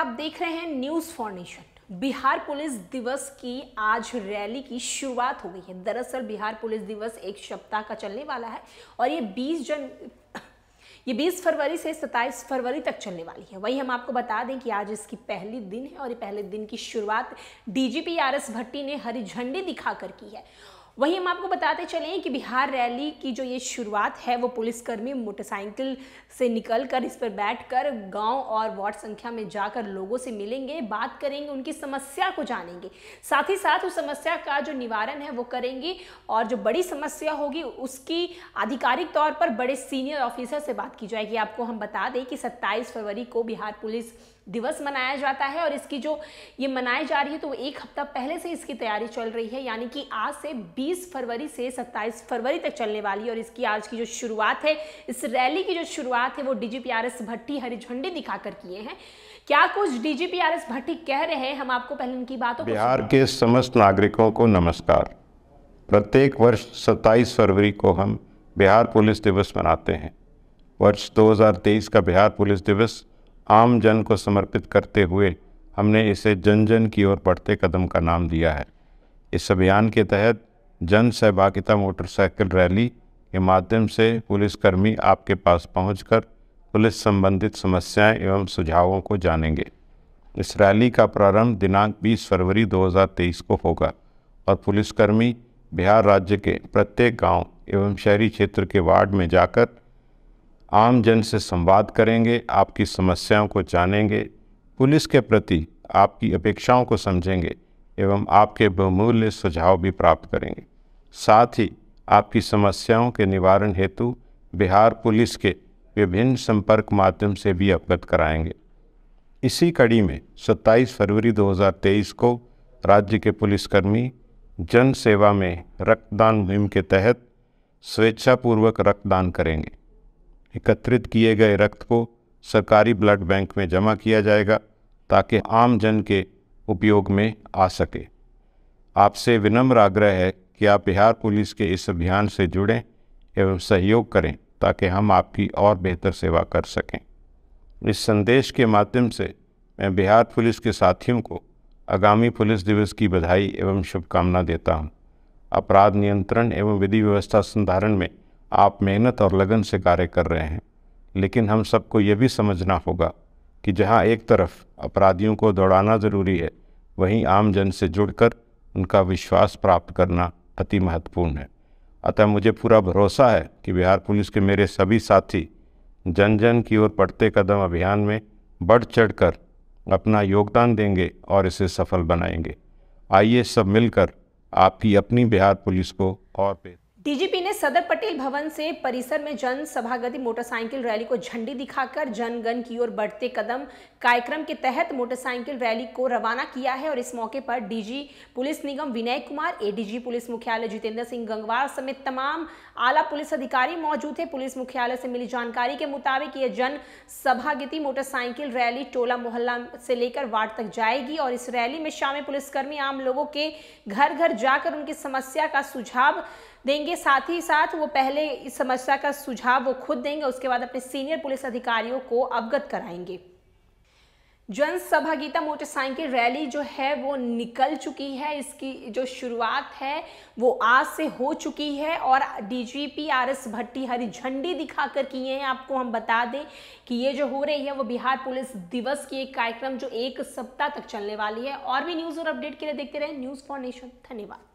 आप देख रहे हैं न्यूज फॉर्मेशन बिहार पुलिस दिवस की आज रैली की शुरुआत हो गई है दरअसल बिहार पुलिस दिवस एक सप्ताह का चलने वाला है और ये 20 जन ये 20 फरवरी से 27 फरवरी तक चलने वाली है वही हम आपको बता दें कि आज इसकी पहली दिन है और ये पहले दिन की शुरुआत डीजीपी आर एस भट्टी ने हरी झंडी दिखाकर की है वहीं हम आपको बताते चले कि बिहार रैली की जो ये शुरुआत है वो पुलिसकर्मी मोटरसाइकिल से निकल कर इस पर बैठ कर गाँव और वार्ड संख्या में जाकर लोगों से मिलेंगे बात करेंगे उनकी समस्या को जानेंगे साथ ही साथ उस समस्या का जो निवारण है वो करेंगे और जो बड़ी समस्या होगी उसकी आधिकारिक तौर पर बड़े सीनियर ऑफिसर से बात की जाएगी आपको हम बता दें कि सत्ताईस फरवरी को बिहार पुलिस दिवस मनाया जाता है और इसकी जो ये मनाई जा रही है तो एक हफ्ता पहले से इसकी तैयारी चल रही है यानी कि आज से बीस 20 फरवरी से 27 फरवरी तक चलने वाली है और इसकी आज की जो शुरुआत है इस रैली की जो शुरुआत है वो डीजीपीआरएस भट्टी हरी झंडी दिखाकर किए हैं क्या कुछ डीजीपीआरएस भट्टी कह रहे हैं हम आपको पहले उनकी बातों बिहार के समस्त नागरिकों को नमस्कार प्रत्येक वर्ष सत्ताईस फरवरी को हम बिहार पुलिस दिवस मनाते हैं वर्ष 2023 का बिहार पुलिस दिवस आम जन को समर्पित करते हुए हमने इसे जन जन की ओर बढ़ते कदम का नाम दिया है इस अभियान के तहत जन सहभागिता मोटरसाइकिल रैली के माध्यम से पुलिसकर्मी आपके पास पहुंचकर पुलिस संबंधित समस्याएं एवं सुझावों को जानेंगे इस रैली का प्रारंभ दिनांक 20 फरवरी 2023 को होगा और पुलिसकर्मी बिहार राज्य के प्रत्येक गांव एवं शहरी क्षेत्र के वार्ड में जाकर आम जन से संवाद करेंगे आपकी समस्याओं को जानेंगे पुलिस के प्रति आपकी अपेक्षाओं को समझेंगे एवं आपके बहुमूल्य सुझाव भी प्राप्त करेंगे साथ ही आपकी समस्याओं के निवारण हेतु बिहार पुलिस के विभिन्न संपर्क माध्यम से भी अवगत कराएंगे इसी कड़ी में 27 फरवरी 2023 को राज्य के पुलिसकर्मी जन सेवा में रक्तदान मुहिम के तहत स्वेच्छापूर्वक रक्तदान करेंगे एकत्रित किए गए रक्त को सरकारी ब्लड बैंक में जमा किया जाएगा ताकि आम जन के उपयोग में आ सके आपसे विनम्र आग्रह है कि आप बिहार पुलिस के इस अभियान से जुड़ें एवं सहयोग करें ताकि हम आपकी और बेहतर सेवा कर सकें इस संदेश के माध्यम से मैं बिहार पुलिस के साथियों को आगामी पुलिस दिवस की बधाई एवं शुभकामना देता हूँ अपराध नियंत्रण एवं विधि व्यवस्था संधारण में आप मेहनत और लगन से कार्य कर रहे हैं लेकिन हम सबको ये भी समझना होगा कि जहाँ एक तरफ अपराधियों को दौड़ाना ज़रूरी है वहीं आम जन से जुड़कर उनका विश्वास प्राप्त करना अति महत्वपूर्ण है अतः मुझे पूरा भरोसा है कि बिहार पुलिस के मेरे सभी साथी जन जन की ओर पढ़ते कदम अभियान में बढ़ चढ़ कर अपना योगदान देंगे और इसे सफल बनाएंगे आइए सब मिलकर आपकी अपनी बिहार पुलिस को और पे डीजीपी ने सदर पटेल भवन से परिसर में जन सभागति मोटरसाइकिल रैली को झंडी दिखाकर जनगण की ओर बढ़ते कदम कार्यक्रम के तहत मोटरसाइकिल रैली को रवाना किया है और इस मौके पर डीजी पुलिस निगम विनय कुमार एडीजी पुलिस मुख्यालय जितेंद्र सिंह गंगवार समेत तमाम आला पुलिस अधिकारी मौजूद थे पुलिस मुख्यालय से मिली जानकारी के मुताबिक यह जन सभागति मोटरसाइकिल रैली टोला मोहल्ला से लेकर वार्ड तक जाएगी और इस रैली में शामिल पुलिसकर्मी आम लोगों के घर घर जाकर उनकी समस्या का सुझाव देंगे साथ ही साथ वो पहले इस समस्या का सुझाव वो खुद देंगे उसके बाद अपने सीनियर पुलिस अधिकारियों को अवगत कराएंगे जन सहभागिता मोटरसाइकिल रैली जो है वो निकल चुकी है इसकी जो शुरुआत है वो आज से हो चुकी है और डीजीपी आर एस भट्टी हरी झंडी दिखाकर किए हैं आपको हम बता दें कि ये जो हो रही है वो बिहार पुलिस दिवस की एक कार्यक्रम जो एक सप्ताह तक चलने वाली है और भी न्यूज़ और अपडेट के लिए देखते रहें न्यूज़ फॉर नेशन धन्यवाद